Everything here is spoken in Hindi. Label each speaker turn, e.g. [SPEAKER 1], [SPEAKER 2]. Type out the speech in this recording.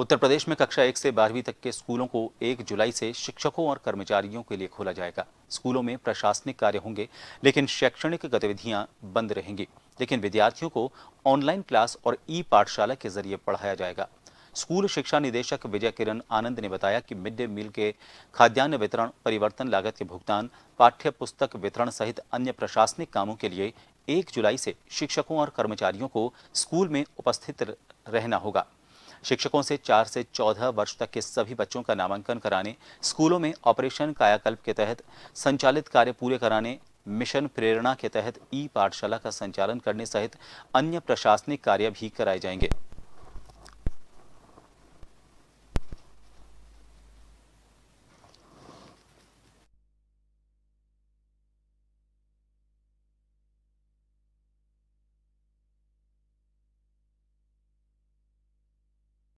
[SPEAKER 1] उत्तर प्रदेश में कक्षा एक से बारहवीं तक के स्कूलों को एक जुलाई से शिक्षकों और कर्मचारियों के लिए खोला जाएगा स्कूलों में प्रशासनिक कार्य होंगे लेकिन शैक्षणिक गतिविधियां बंद रहेंगी लेकिन विद्यार्थियों को ऑनलाइन क्लास और ई पाठशाला के जरिए पढ़ाया जाएगा स्कूल शिक्षा निदेशक विजय किरण आनंद ने बताया कि मिड डे मील के खाद्यान्न वितरण परिवर्तन लागत के भुगतान पाठ्य पुस्तक वितरण सहित अन्य प्रशासनिक कामों के लिए एक जुलाई से शिक्षकों और कर्मचारियों को स्कूल में उपस्थित रहना होगा शिक्षकों से चार से चौदह वर्ष तक के सभी बच्चों का नामांकन कराने स्कूलों में ऑपरेशन कायाकल्प के तहत संचालित कार्य पूरे कराने मिशन प्रेरणा के तहत ई पाठशाला का संचालन करने सहित अन्य प्रशासनिक कार्य भी कराए जाएंगे